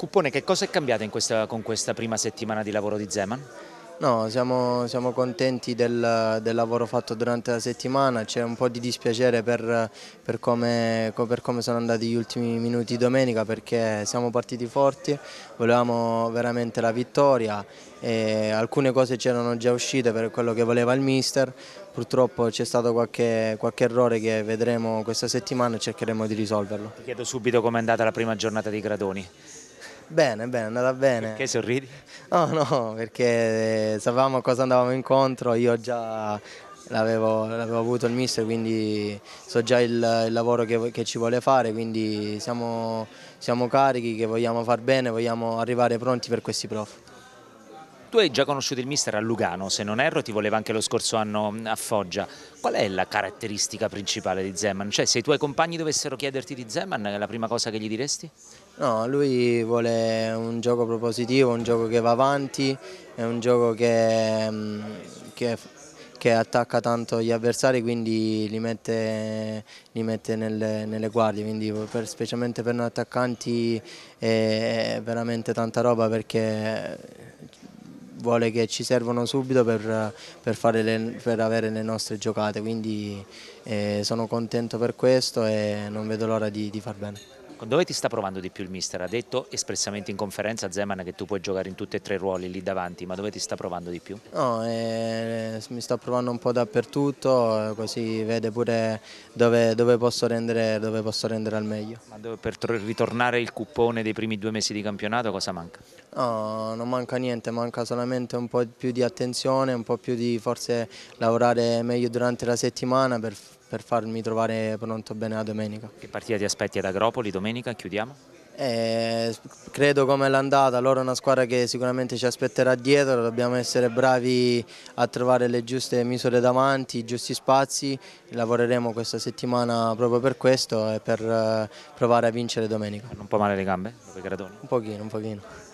Cuppone, che cosa è cambiato questa, con questa prima settimana di lavoro di Zeman? No, siamo, siamo contenti del, del, lavoro fatto durante la settimana, c'è un po' di dispiacere per, per, come, per, come, sono andati gli ultimi minuti domenica perché siamo partiti forti, volevamo veramente la vittoria e alcune cose c'erano già uscite per quello che voleva il mister, purtroppo c'è stato qualche, qualche, errore che vedremo questa settimana e cercheremo di risolverlo. Ti chiedo subito com'è andata la prima giornata di Gradoni. Bene, bene, è andata bene. Perché sorridi? No, no, perché eh, sapevamo a cosa andavamo incontro, io già l'avevo, avuto il mister, quindi so già il, il lavoro che, che, ci vuole fare, quindi siamo, siamo carichi, che vogliamo far bene, vogliamo arrivare pronti per questi prof. Tu hai già conosciuto il mister a Lugano, se non erro ti voleva anche lo scorso anno mm, a Foggia. Qual è la caratteristica principale di Zeman? Cioè se i tuoi compagni dovessero chiederti di Zeman è la prima cosa che gli diresti? No, lui vuole un gioco propositivo, un gioco che va avanti, è un gioco che, mm, che, che attacca tanto gli avversari quindi li mette, li mette nelle, nelle, guardie, quindi per, specialmente per noi attaccanti è veramente tanta roba perché vuole che ci servano subito per, per, le, per avere le nostre giocate, quindi eh, sono contento per questo e non vedo l'ora di, di far bene. Dove ti sta provando di più il mister? Ha detto espressamente in conferenza Zeman che tu puoi giocare in tutti e tre i ruoli lì davanti, ma dove ti sta provando di più? No, eh, mi sta provando un po' dappertutto, così vede pure dove, dove, posso, rendere, dove posso, rendere, al meglio. Ma per ritornare il cuppone dei primi due mesi di campionato cosa manca? No, non manca niente, manca solamente un po' più di attenzione, un po' più di forse lavorare meglio durante la settimana per, per farmi trovare pronto bene la domenica. Che partita ti aspetti ad Agropoli domenica? Chiudiamo? Eh, credo come l'andata, loro è una squadra che sicuramente ci aspetterà dietro, dobbiamo essere bravi a trovare le giuste misure davanti, i giusti spazi, lavoreremo questa settimana proprio per questo e per eh, provare a vincere domenica. Un po' male le gambe? Un pochino, un pochino.